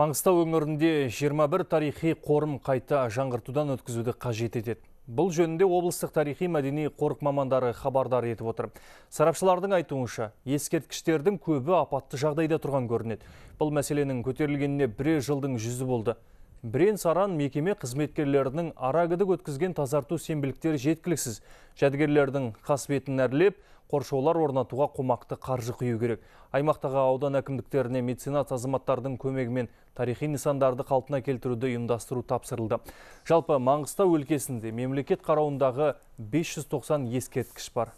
Маңғыстау өңірінде 21 тарихи қорым қайта жаңғыртудан өткізуді қажет етеді. Бұл жөнінде облыстық тарихи мәдени қорық мамандары хабардар етіп отыр. Сарапшылардың айтуынша, ескерткіштердің көбі апатты жағдайда тұрған көрінеді. Бұл мәселенің көтерілгеніне бірер жылдың жүзі болды бірен саран мекеме қызметкерлерінің арагідік өткізген тазарту сенбіліктері жеткіліксіз. Жәдігерлердің қасбетін әрлеп, қоршаулар орнатуға қомақты қаржы құю керек. Аймақтағы аудан әкімдіктеріне меценат азаматтардың көмегімен тарихи нысандарды қалтына келтіруді ұйымдастыру тапсырылды. Жалпы Маңғыстау өлкесінде мемлекет қарауындағы 590 ескерткіш бар.